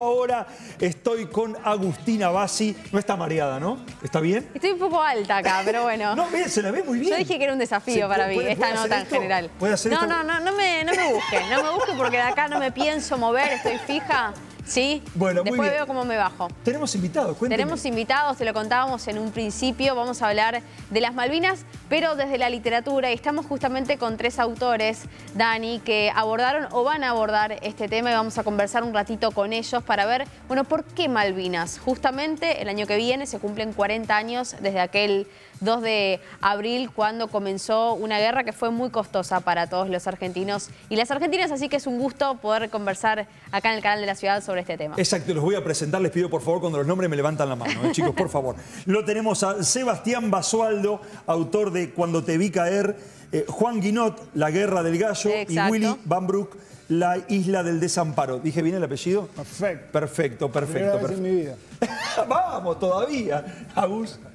Ahora estoy con Agustina Bassi. No está mareada, ¿no? ¿Está bien? Estoy un poco alta acá, pero bueno. no, miren, se la ve muy bien. Yo dije que era un desafío para mí, esta nota en general. no, no, no, no me, no me busque, No me busque porque de acá no me pienso mover, estoy fija. Sí, bueno, después veo cómo me bajo. Tenemos invitados, cuéntanos. Tenemos invitados, te lo contábamos en un principio, vamos a hablar de las Malvinas, pero desde la literatura, y estamos justamente con tres autores, Dani, que abordaron o van a abordar este tema y vamos a conversar un ratito con ellos para ver, bueno, ¿por qué Malvinas? Justamente el año que viene se cumplen 40 años desde aquel 2 de abril cuando comenzó una guerra que fue muy costosa para todos los argentinos y las argentinas, así que es un gusto poder conversar acá en el canal de la ciudad sobre este tema. Exacto, los voy a presentar, les pido por favor cuando los nombres me levantan la mano, eh, chicos, por favor. Lo tenemos a Sebastián Basualdo, autor de Cuando te vi caer, eh, Juan Guinot, La guerra del gallo, y Willy Van Broek, La isla del desamparo. ¿Dije bien el apellido? Perfecto. Perfecto, perfecto. mi vida. Vamos, todavía,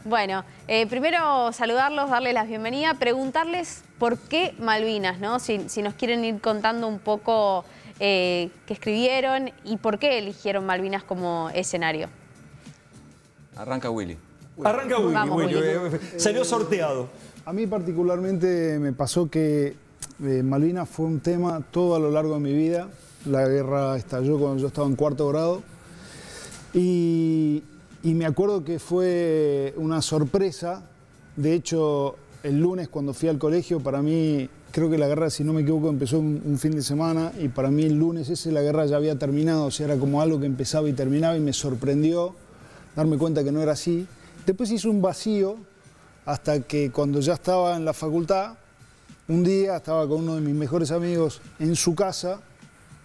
Bueno, eh, primero saludarlos, darles la bienvenida, preguntarles por qué Malvinas, ¿no? Si, si nos quieren ir contando un poco eh, que escribieron y por qué eligieron Malvinas como escenario. Arranca Willy. Arranca Willy, Willy. Eh, eh, salió sorteado. A mí particularmente me pasó que Malvinas fue un tema todo a lo largo de mi vida. La guerra estalló cuando yo estaba en cuarto grado. y me acuerdo que fue una sorpresa. De hecho, el lunes cuando fui al colegio, para mí creo que la guerra, si no me equivoco, empezó un, fin de semana y para mí el lunes ese la guerra ya había terminado, o sea, era como algo que empezaba y terminaba y me sorprendió darme cuenta que no era así. Después hizo un vacío hasta que cuando ya estaba en la facultad, un día estaba con uno de mis mejores amigos en su casa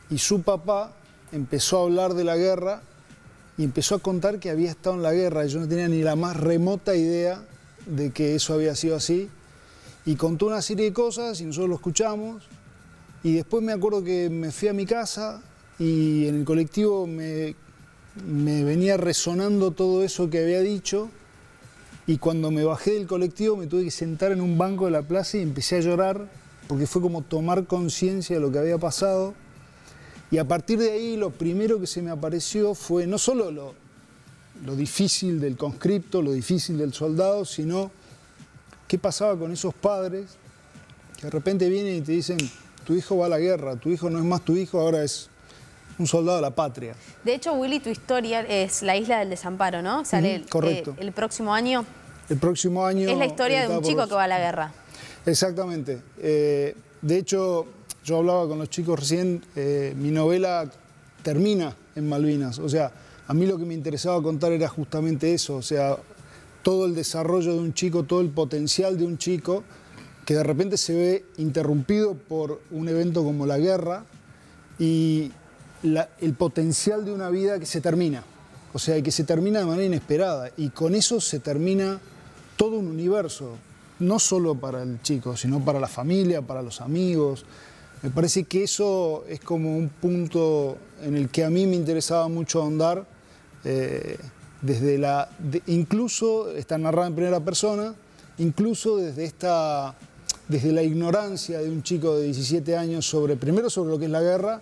y su papá empezó a hablar de la guerra y empezó a contar que había estado en la guerra. y Yo no tenía ni la más remota idea de que eso había sido así y contó una serie de cosas y nosotros lo escuchamos. Y después me acuerdo que me fui a mi casa y en el colectivo me, venía resonando todo eso que había dicho. Y cuando me bajé del colectivo me tuve que sentar en un banco de la plaza y empecé a llorar porque fue como tomar conciencia de lo que había pasado. Y a partir de ahí lo primero que se me apareció fue no solo lo, lo difícil del conscripto, lo difícil del soldado, sino ¿Qué pasaba con esos padres que de repente vienen y te dicen, tu hijo va a la guerra, tu hijo no es más tu hijo, ahora es un soldado de la patria? De hecho, Willy, tu historia es la isla del desamparo, ¿no? Sale correcto. Eh, el, próximo año. El próximo año... Es la historia de un chico que va a la guerra. Exactamente. Eh, de hecho, yo hablaba con los chicos recién, eh, mi novela termina en Malvinas. O sea, a mí lo que me interesaba contar era justamente eso. O sea, todo el desarrollo de un chico, todo el potencial de un chico, que de repente se ve interrumpido por un evento como la guerra y el potencial de una vida que se termina. O sea, que se termina de manera inesperada y con eso se termina todo un universo, no solo para el chico, sino para la familia, para los amigos. Me parece que eso es como un punto en el que a mí me interesaba mucho ahondar. Eh, desde la, incluso está narrada en primera persona, incluso desde esta, desde la ignorancia de un chico de 17 años sobre, primero sobre lo que es la guerra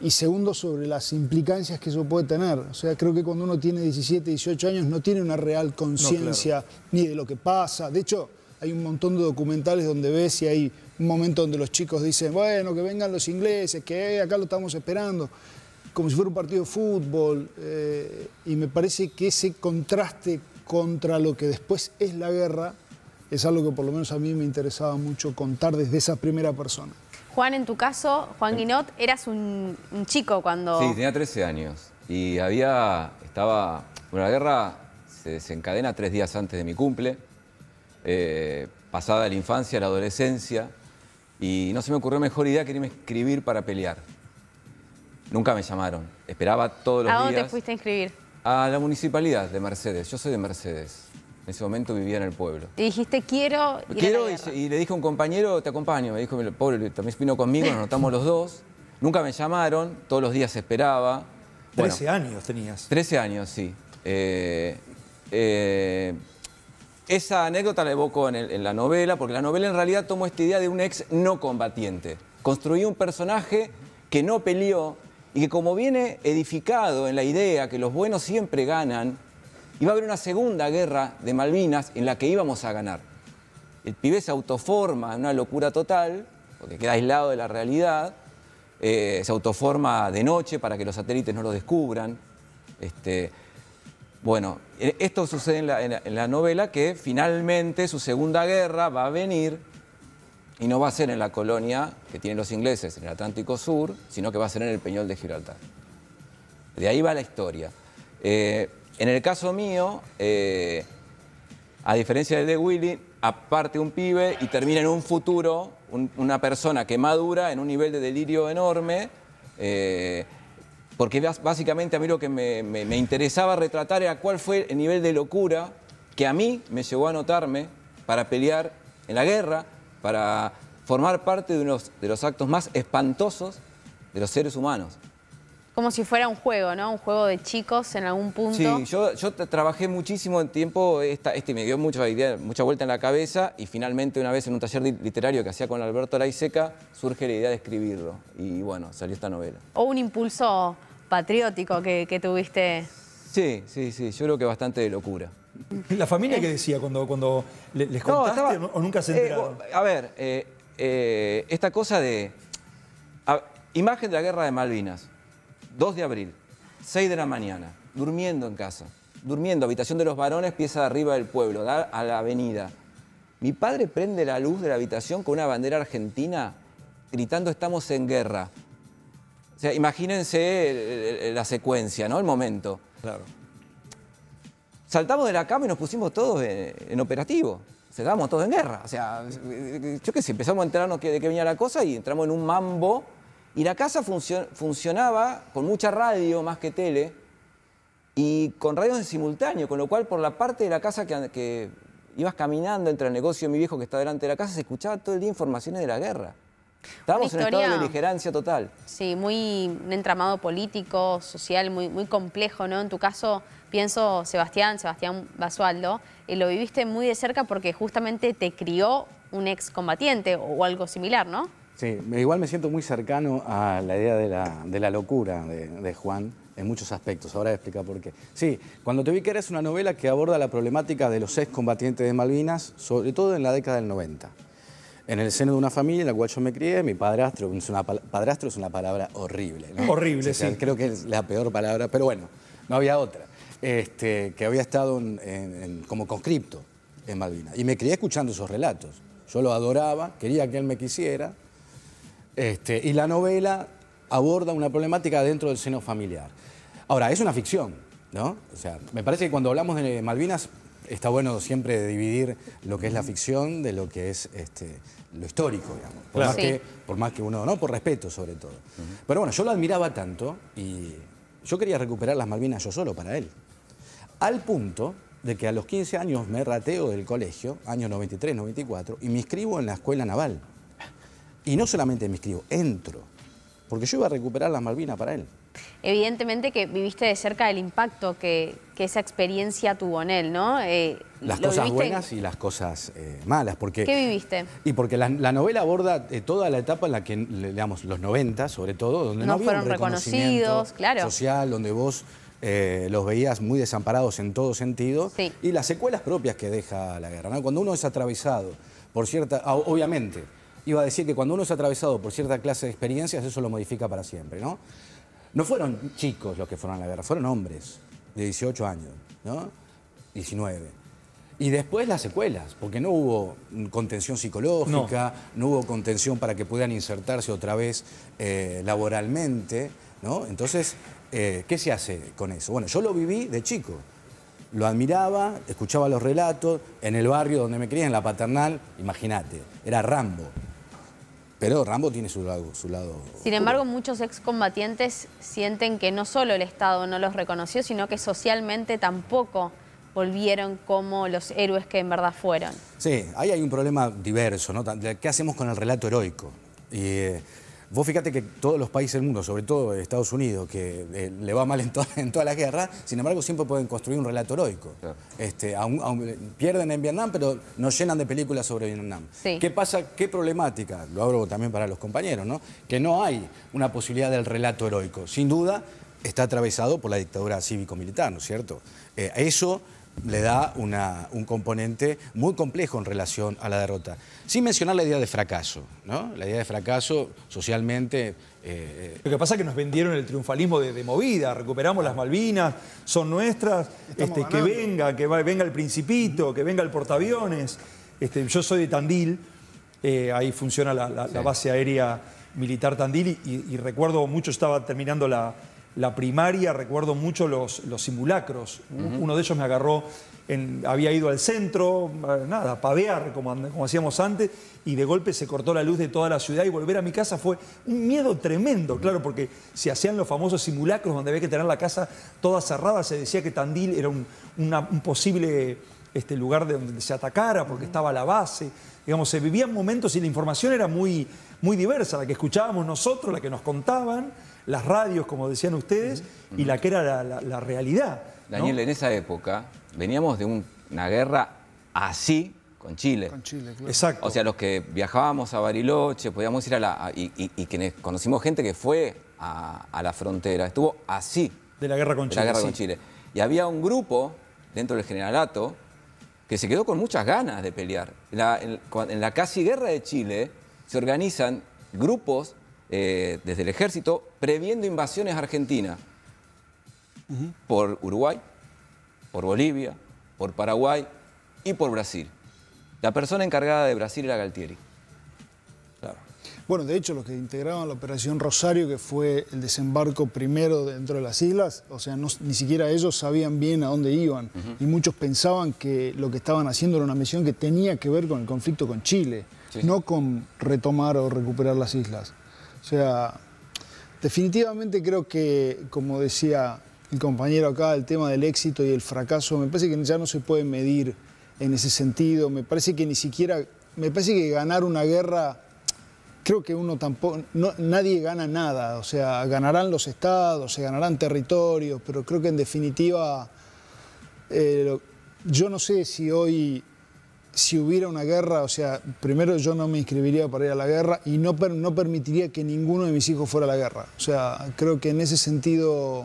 y segundo sobre las implicancias que eso puede tener. O sea, creo que cuando uno tiene 17, 18 años no tiene una real conciencia ni de lo que pasa. De hecho, hay un montón de documentales donde ves y hay un momento donde los chicos dicen, bueno, que vengan los ingleses, que acá lo estamos esperando como si fuera un partido de fútbol, eh, y me parece que ese contraste contra lo que después es la guerra es algo que por lo menos a mí me interesaba mucho contar desde esa primera persona. Juan, en tu caso, Juan Guinot, eras un, chico cuando... Sí, tenía 13 años y había, estaba, bueno, la guerra se desencadena tres días antes de mi cumple, eh, pasada la infancia, la adolescencia, y no se me ocurrió mejor idea que irme a escribir para pelear. Nunca me llamaron. Esperaba todos los días. ¿A dónde fuiste a inscribir? A la municipalidad de Mercedes. Yo soy de Mercedes. En ese momento vivía en el pueblo. Y dijiste, quiero Quiero, y, le dije a un compañero, te acompaño. Me dijo, el pobre, también vino conmigo, nos notamos los dos. Nunca me llamaron, todos los días esperaba. 13 años tenías. 13 años, sí. Eh, eh, esa anécdota la evoco en, la novela, porque la novela en realidad tomó esta idea de un ex no combatiente. Construía un personaje que no peleó, y que como viene edificado en la idea que los buenos siempre ganan, iba a haber una segunda guerra de Malvinas en la que íbamos a ganar. El pibe se autoforma en una locura total, porque queda aislado de la realidad, eh, se autoforma de noche para que los satélites no lo descubran. Este, bueno, e-, esto sucede en la, en la novela que finalmente su segunda guerra va a venir y no va a ser en la colonia que tienen los ingleses en el Atlántico Sur, sino que va a ser en el Peñol de Gibraltar. De ahí va la historia. Eh, en el caso mío, eh, a diferencia del de Willy, aparte un pibe y termina en un futuro, una persona que madura en un nivel de delirio enorme, eh, porque básicamente a mí lo que me, interesaba retratar era cuál fue el nivel de locura que a mí me llevó a notarme para pelear en la guerra, para formar parte de uno de los actos más espantosos de los seres humanos. Como si fuera un juego, ¿no? Un juego de chicos en algún punto. Sí, yo, trabajé muchísimo en tiempo, este me dio mucha idea, mucha vuelta en la cabeza y finalmente una vez en un taller literario que hacía con Alberto Laiseca surge la idea de escribirlo y bueno, salió esta novela. O un impulso patriótico que tuviste. Sí, sí, sí, yo creo que bastante de locura. ¿La familia eh. que decía cuando, cuando les contaste o nunca se eh, enteraron? a ver, eh, esta cosa de... imagen de la guerra de Malvinas, 2 de abril, 6 de la mañana, durmiendo en casa, durmiendo, habitación de los varones, pieza de arriba del pueblo, a la avenida. Mi padre prende la luz de la habitación con una bandera argentina gritando estamos en guerra. O sea, imagínense la secuencia, ¿no? El momento. Claro saltamos de la cama y nos pusimos todos en, operativo. Se todos en guerra. O sea, yo qué sé, empezamos a enterarnos de qué venía la cosa y entramos en un mambo. Y la casa funcionaba con mucha radio más que tele y con radios en simultáneo, con lo cual por la parte de la casa que, que ibas caminando entre el negocio de mi viejo que está delante de la casa, se escuchaba todo el día informaciones de la guerra. Estamos en estado de beligerancia total. Sí, muy un entramado político, social, muy, complejo, ¿no? En tu caso, pienso Sebastián, Sebastián Basualdo, eh, lo viviste muy de cerca porque justamente te crió un excombatiente o, o algo similar, ¿no? Sí, igual me siento muy cercano a la idea de la, locura de, Juan en muchos aspectos. Ahora voy a explicar por qué. Sí, cuando te vi que eres una novela que aborda la problemática de los excombatientes de Malvinas, sobre todo en la década del 90 en el seno de una familia en la cual yo me crié, mi padrastro, es una, padrastro es una palabra horrible. Horrible, sí. Creo que es la peor palabra, pero bueno, no había otra. Este, que había estado como conscripto en Malvinas. Y me crié escuchando esos relatos. Yo lo adoraba, quería que él me quisiera. Este, y la novela aborda una problemática dentro del seno familiar. Ahora, es una ficción, ¿no? O sea, me parece que cuando hablamos de Malvinas está bueno siempre dividir lo que es la ficción de lo que es este, lo histórico, digamos. Por, más que, por más que uno, ¿no? Por respeto, sobre todo. Pero bueno, yo lo admiraba tanto y yo quería recuperar las Malvinas yo solo para él. Al punto de que a los 15 años me rateo del colegio, años 93, 94, y me inscribo en la escuela naval. Y no solamente me inscribo, entro. Porque yo iba a recuperar las Malvinas para él evidentemente que viviste de cerca el impacto que, esa experiencia tuvo en él, ¿no? Eh, las cosas buenas y las cosas eh, malas. ¿Qué viviste? Y porque la, novela aborda eh, toda la etapa en la que, digamos, los 90 sobre todo, donde no, fueron reconocidos, claro. social, donde vos los veías muy desamparados en todo sentido, y las secuelas propias que deja la guerra. Cuando uno es atravesado por cierta... Ah, obviamente, iba a decir que cuando uno es atravesado por cierta clase de experiencias, eso lo modifica para siempre, ¿no? No fueron chicos los que fueron a la guerra, fueron hombres de 18 años, ¿no? 19. Y después las secuelas, porque no hubo contención psicológica, no, hubo contención para que pudieran insertarse otra vez eh, laboralmente, ¿no? Entonces, eh, ¿qué se hace con eso? Bueno, yo lo viví de chico. Lo admiraba, escuchaba los relatos, en el barrio donde me crié, en la paternal, imagínate, era Rambo. Pero Rambo tiene su lado, Sin embargo, muchos excombatientes sienten que no solo el Estado no los reconoció, sino que socialmente tampoco volvieron como los héroes que en verdad fueron. Sí, ahí hay un problema diverso, ¿no? ¿Qué hacemos con el relato heroico? Y, eh, Vos fíjate que todos los países del mundo, sobre todo Estados Unidos, que eh, le va mal en, toda en guerra, sin embargo siempre pueden construir un relato heroico. Este, eh, pierden en Vietnam, pero no llenan de películas sobre Vietnam. ¿Qué pasa? ¿Qué problemática? Lo abro también para los compañeros, ¿no? Que no hay una posibilidad del relato heroico. Sin duda, está atravesado por la dictadura cívico-militar, ¿no es cierto? Eh, eso le da un componente muy complejo en relación a la derrota. Sin mencionar la idea de fracaso, ¿no? La idea de fracaso socialmente... Eh, eh, Lo que pasa es que nos vendieron el triunfalismo de, movida, recuperamos las Malvinas, son nuestras, este, que venga, que venga el Principito, que venga el portaaviones. Este, yo soy de Tandil, eh, ahí funciona la, base aérea militar Tandil y recuerdo mucho, estaba terminando la, la primaria, recuerdo mucho los, simulacros. Uno de ellos me agarró, había ido al centro, eh, nada, a pavear, como, hacíamos antes, y de golpe se cortó la luz de toda la ciudad y volver a mi casa fue un miedo tremendo, claro, porque se hacían los famosos simulacros donde había que tener la casa toda cerrada, se decía que Tandil era un, posible este, lugar de donde se atacara porque estaba la base. Digamos, se vivían momentos y la información era muy diversa, la que escuchábamos nosotros, la que nos contaban las radios, como decían ustedes, y la que era la, realidad. Daniel, en esa época veníamos de una guerra así con Chile. Con Chile, claro. Exacto. O sea, los que viajábamos a Bariloche, podíamos ir a la... y, conocimos gente que fue a, la frontera, estuvo así. De la guerra con de Chile. la guerra con Chile. Y había un grupo dentro del generalato que se quedó con muchas ganas de pelear. en la casi guerra de Chile se organizan grupos eh, desde el ejército, previendo invasiones a Argentina por Uruguay, por Bolivia, por Paraguay y por Brasil. La persona encargada de Brasil era Galtieri. Claro. Bueno, de hecho, los que integraban la Operación Rosario, que fue el desembarco primero dentro de las islas, o sea, ni siquiera ellos sabían bien a dónde iban. Y muchos pensaban que lo que estaban haciendo era una misión que tenía que ver con el conflicto con Chile, no con retomar o recuperar las islas. O sea, definitivamente creo que, como decía el compañero acá, el tema del éxito y el fracaso, me parece que ya no se puede medir en ese sentido. Me parece que ni siquiera, me parece que ganar una guerra, creo que uno tampoco, nadie gana nada. O sea, ganarán los estados, se ganarán territorios, pero creo que en definitiva, eh, yo no sé si hoy si hubiera una guerra, o sea, primero yo no me inscribiría para ir a la guerra y no, no permitiría que ninguno de mis hijos fuera a la guerra. O sea, creo que en ese sentido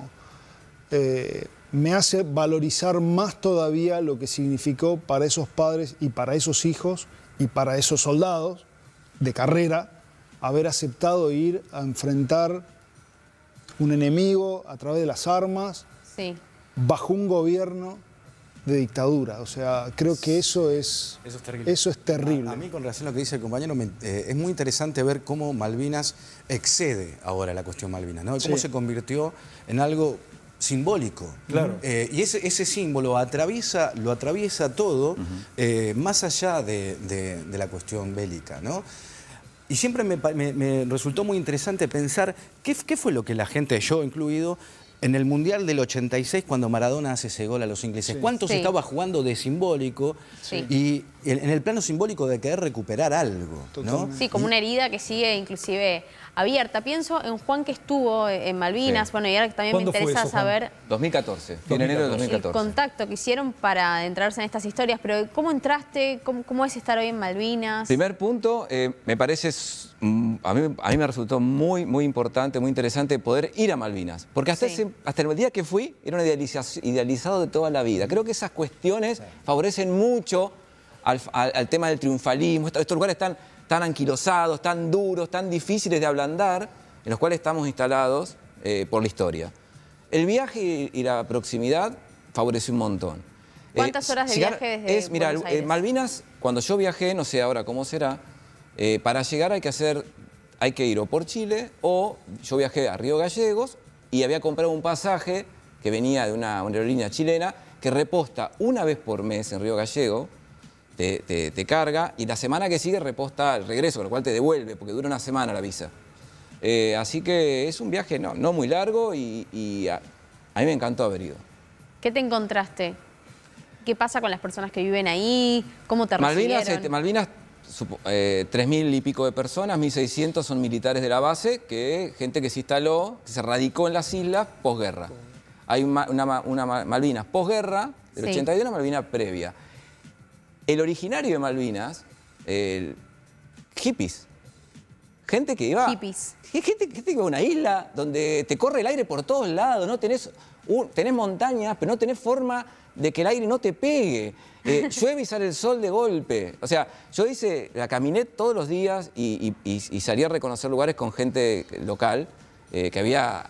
eh, me hace valorizar más todavía lo que significó para esos padres y para esos hijos y para esos soldados de carrera haber aceptado ir a enfrentar un enemigo a través de las armas, bajo un gobierno de dictadura. O sea, creo que eso es, eso es terrible. A, mí, con relación a lo que dice el compañero, eh, es muy interesante ver cómo Malvinas excede ahora la cuestión Malvinas, ¿no? Cómo se convirtió en algo simbólico. Claro. Eh, y ese, símbolo atraviesa, lo atraviesa todo, eh, más allá de, la cuestión bélica, ¿no? Y siempre me, resultó muy interesante pensar qué, fue lo que la gente, yo incluido, en el Mundial del 86, cuando Maradona hace ese gol a los ingleses, ¿cuántos estaba jugando de simbólico? Y en el plano simbólico de querer recuperar algo. ¿no? Sí, como una herida que sigue inclusive abierta. Pienso en Juan que estuvo en Malvinas, bueno, y ahora también me interesa saber... 2014, en enero de 2014. El contacto que hicieron para adentrarse en estas historias, pero ¿cómo entraste? ¿Cómo, es estar hoy en Malvinas? Primer punto, eh, me parece, mm, a mí, a mí, me resultó muy, muy importante, muy interesante poder ir a Malvinas, porque hasta, el día que fui era un idealizado de toda la vida. Creo que esas cuestiones favorecen mucho al, tema del triunfalismo. Estos, lugares están tan anquilosados, tan duros, tan difíciles de ablandar, en los cuales estamos instalados eh, por la historia. El viaje y, la proximidad favorece un montón. Eh, ¿Cuántas horas de viaje desde es, mira, Malvinas, cuando yo viajé, no sé ahora cómo será, eh, para llegar hay que hacer, hay que ir o por Chile o yo viajé a Río Gallegos y había comprado un pasaje que venía de una, una aerolínea chilena que reposta una vez por mes en Río Gallegos te, carga y la semana que sigue reposta el regreso, con lo cual te devuelve, porque dura una semana la visa. Eh, así que es un viaje no, muy largo y, a, mí me encantó haber ido. ¿Qué te encontraste? ¿Qué pasa con las personas que viven ahí? ¿Cómo te Malvinas, recibieron? Este, Malvinas, eh, 3.000 y pico de personas, 1.600 son militares de la base, que gente que se instaló, que se radicó en las islas posguerra. Hay una, Malvinas posguerra del 81, Malvinas previa el originario de Malvinas, el, hippies. Gente que iba. Hippies. Gente, que iba a una isla donde te corre el aire por todos lados, no tenés, montañas, pero no tenés forma de que el aire no te pegue. Eh, llueve y sale el sol de golpe. O sea, yo hice, la caminé todos los días y, salí a reconocer lugares con gente local eh, que había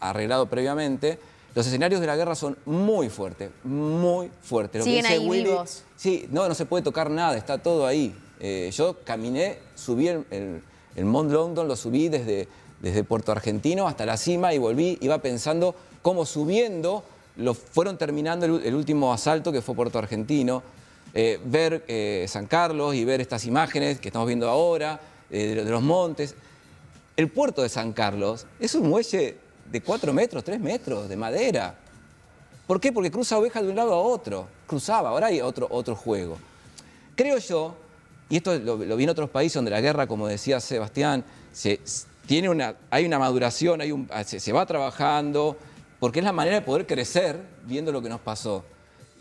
arreglado previamente. Los escenarios de la guerra son muy fuertes, muy fuertes. Lo que dice Sí, no, no se puede tocar nada, está todo ahí. Eh, yo caminé, subí el, el, Mont London, lo subí desde, desde Puerto Argentino hasta la cima y volví, iba pensando cómo subiendo lo fueron terminando el, último asalto que fue Puerto Argentino. Eh, ver eh, San Carlos y ver estas imágenes que estamos viendo ahora de los montes. El puerto de San Carlos es un muelle de cuatro metros, tres metros de madera. ¿Por qué? Porque cruza ovejas de un lado a otro. Cruzaba, ahora hay otro, otro juego. Creo yo, y esto lo, vi en otros países donde la guerra, como decía Sebastián, se, tiene una, hay una maduración, hay un, ah, se, va trabajando, porque es la manera de poder crecer viendo lo que nos pasó.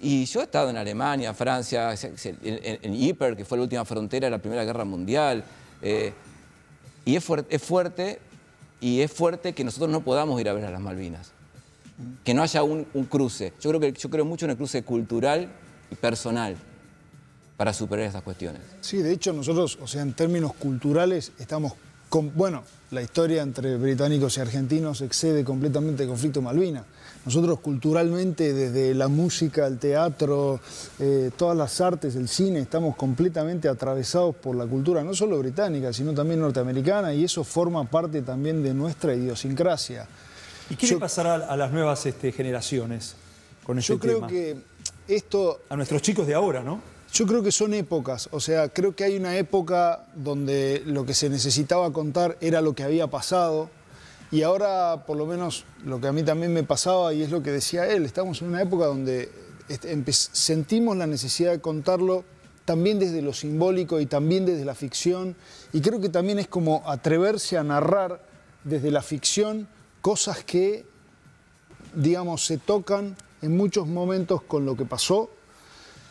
Y yo he estado en Alemania, Francia, en, Ypres, que fue la última frontera de la Primera Guerra Mundial. Eh, y es fuerte y es fuerte que nosotros no podamos ir a ver a las Malvinas, que no haya un, cruce. Yo creo, que, yo creo mucho en el cruce cultural y personal para superar estas cuestiones. Sí, de hecho nosotros, o sea, en términos culturales, estamos con, bueno, la historia entre británicos y argentinos excede completamente el conflicto Malvinas. Nosotros culturalmente, desde la música, el teatro, eh, todas las artes, el cine, estamos completamente atravesados por la cultura, no solo británica, sino también norteamericana, y eso forma parte también de nuestra idiosincrasia. ¿Y qué le pasará a las nuevas este, generaciones con este Yo creo que esto... A nuestros chicos de ahora, ¿no? Yo creo que son épocas, o sea, creo que hay una época donde lo que se necesitaba contar era lo que había pasado, y ahora, por lo menos, lo que a mí también me pasaba, y es lo que decía él, estamos en una época donde este, sentimos la necesidad de contarlo también desde lo simbólico y también desde la ficción. Y creo que también es como atreverse a narrar desde la ficción cosas que, digamos, se tocan en muchos momentos con lo que pasó.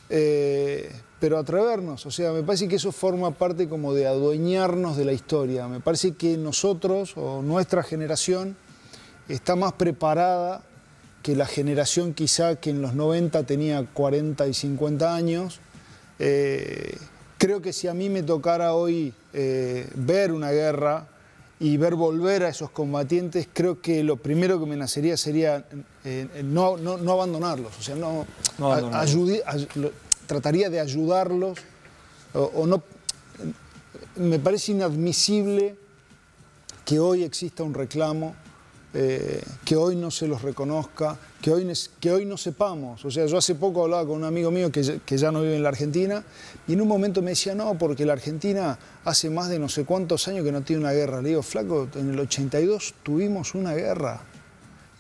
Eh, pero atrevernos. O sea, me parece que eso forma parte como de adueñarnos de la historia. Me parece que nosotros o nuestra generación está más preparada que la generación quizá que en los 90 tenía 40 y 50 años. Eh, creo que si a mí me tocara hoy eh, ver una guerra y ver volver a esos combatientes, creo que lo primero que me nacería sería eh, no, abandonarlos, o sea, no, no trataría de ayudarlos o, no. Me parece inadmisible que hoy exista un reclamo eh, que hoy no se los reconozca, que hoy, que hoy no sepamos. O sea, yo hace poco hablaba con un amigo mío que que ya, no vive en la Argentina y en un momento me decía, no, porque la Argentina hace más de no sé cuántos años que no tiene una guerra. Le digo, flaco, en el 82 tuvimos una guerra.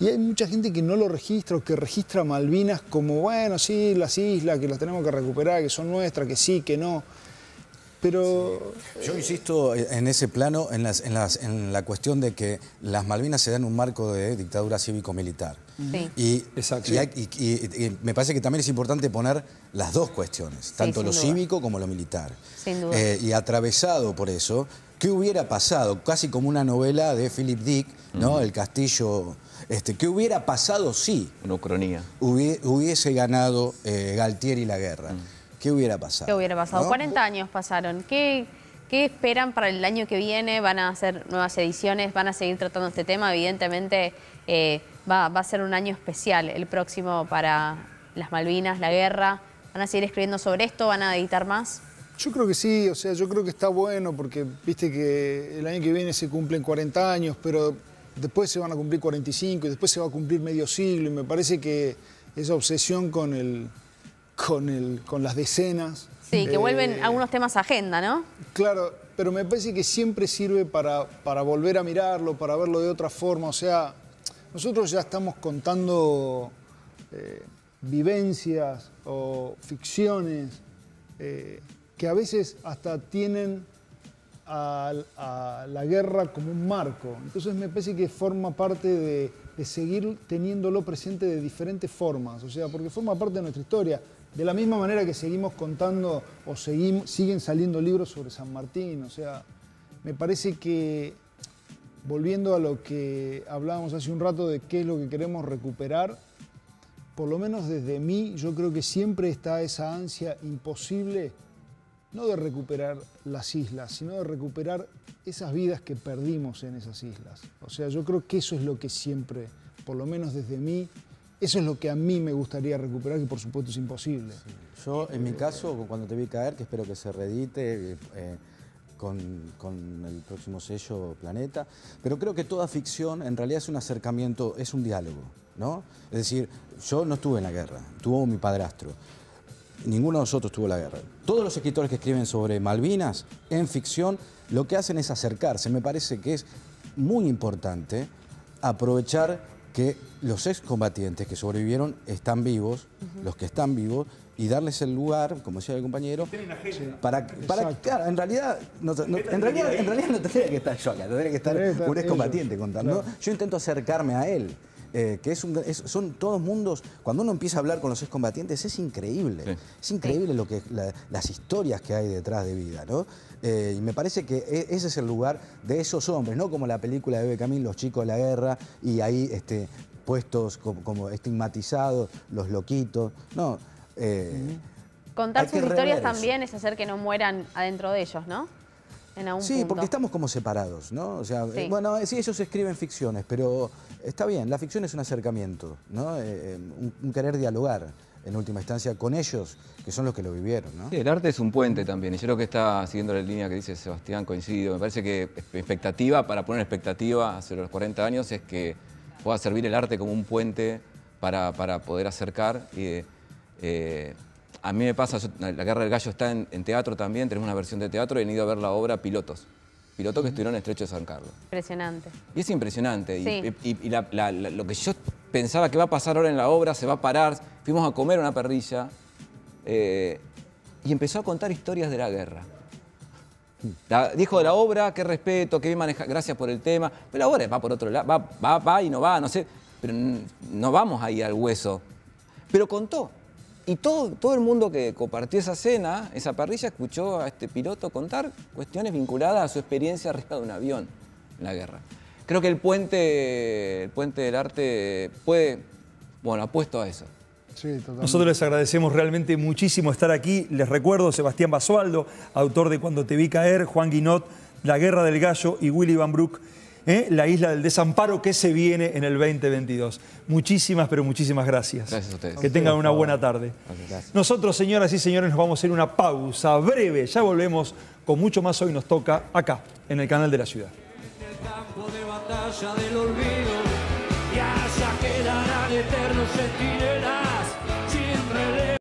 Y hay mucha gente que no lo registra o que registra Malvinas como, bueno, sí, las islas, que las tenemos que recuperar, que son nuestras, que sí, que no. Pero... Yo insisto en ese plano, en, la cuestión de que las Malvinas se dan en un marco de dictadura cívico-militar. Y, Exacto. Y, me parece que también es importante poner las dos cuestiones, tanto lo cívico como lo militar. Sin duda. Eh, y atravesado por eso, ¿qué hubiera pasado? Casi como una novela de Philip Dick, ¿no? El castillo este, ¿Qué hubiera pasado si Una hubiese ganado eh, y la guerra? Mm. ¿Qué hubiera pasado? ¿Qué hubiera pasado? 40 años pasaron. ¿Qué, esperan para el año que viene? ¿Van a hacer nuevas ediciones? ¿Van a seguir tratando este tema? Evidentemente eh, va, va a ser un año especial el próximo para las Malvinas, la guerra. ¿Van a seguir escribiendo sobre esto? ¿Van a editar más? Yo creo que sí, o sea, yo creo que está bueno porque viste que el año que viene se cumplen 40 años, pero después se van a cumplir 45 y después se va a cumplir medio siglo y me parece que esa obsesión con, el, con, con las decenas... Sí, que vuelven eh, algunos temas a agenda, ¿no? Claro, pero me parece que siempre sirve para, volver a mirarlo, para verlo de otra forma, o sea, nosotros ya estamos contando eh, vivencias o ficciones eh, que a veces hasta tienen a, la guerra como un marco. Entonces me parece que forma parte de, seguir teniéndolo presente de diferentes formas, o sea, porque forma parte de nuestra historia. De la misma manera que seguimos contando o siguen saliendo libros sobre San Martín, o sea, me parece que, volviendo a lo que hablábamos hace un rato de qué es lo que queremos recuperar, por lo menos desde mí, yo creo que siempre está esa ansia imposible no de recuperar las islas, sino de recuperar esas vidas que perdimos en esas islas. O sea, yo creo que eso es lo que siempre, por lo menos desde mí, eso es lo que a mí me gustaría recuperar, que por supuesto es imposible. Yo, en mi caso, cuando te vi caer, que espero que se redite eh, con, el próximo sello Planeta, pero creo que toda ficción en realidad es un acercamiento, es un diálogo, ¿no? Es decir, yo no estuve en la guerra, tuvo mi padrastro ninguno de nosotros tuvo la guerra. Todos los escritores que escriben sobre Malvinas en ficción lo que hacen es acercarse. Me parece que es muy importante aprovechar que los excombatientes que sobrevivieron están vivos, los que están vivos, y darles el lugar, como decía el compañero, para, que, claro, en realidad, no, en, realidad, tendría que estar yo acá, tendría que estar un excombatiente contando. Yo intento acercarme a él. Eh, que es, son todos mundos, cuando uno empieza a hablar con los excombatientes es increíble, es increíble lo que, las historias que hay detrás de vida, ¿no? Eh, y me parece que e, ese es el lugar de esos hombres, no como la película de Bebe Los chicos de la guerra, y ahí este, puestos como, estigmatizados, los loquitos, no. Eh, Contar sus historias también es hacer que no mueran adentro de ellos, ¿no? sí, porque estamos como separados, ¿no? O sea, bueno, sí, ellos escriben ficciones, pero Está bien, la ficción es un acercamiento, ¿no? Eh, eh, un, querer dialogar en última instancia con ellos, que son los que lo vivieron. Sí, el arte es un puente también, y yo creo que está siguiendo la línea que dice Sebastián, coincido. Me parece que expectativa, para poner expectativa hace los 40 años, es que pueda servir el arte como un puente para, poder acercar. Eh, a mí me pasa, La Guerra del Gallo está en, teatro también, tenemos una versión de teatro y he ido a ver la obra Pilotos. Piloto que estuvieron en el Estrecho de San Carlos. Impresionante. Y es impresionante. Y, lo que yo pensaba que va a pasar ahora en la obra, se va a parar, fuimos a comer una perrilla. Eh, y empezó a contar historias de la guerra. dijo de la obra, qué respeto, qué bien maneja, gracias por el tema. Pero la obra va por otro lado, va, va y no va, no sé. Pero no vamos ahí al hueso. Pero contó y todo, el mundo que compartió esa cena, esa parrilla, escuchó a este piloto contar cuestiones vinculadas a su experiencia arriba de un avión en la guerra. Creo que el puente, el puente del arte puede, bueno, apuesto a eso. Sí, Nosotros les agradecemos realmente muchísimo estar aquí. Les recuerdo, Sebastián Basualdo, autor de Cuando te vi caer, Juan Guinot, La guerra del gallo y Willy Van Broek. ¿eh? la isla del desamparo que se viene en el 2022. Muchísimas, pero muchísimas gracias. Gracias a ustedes. Que tengan una buena tarde. Nosotros, señoras y señores, nos vamos a hacer una pausa breve. Ya volvemos con mucho más hoy nos toca acá, en el canal de la ciudad.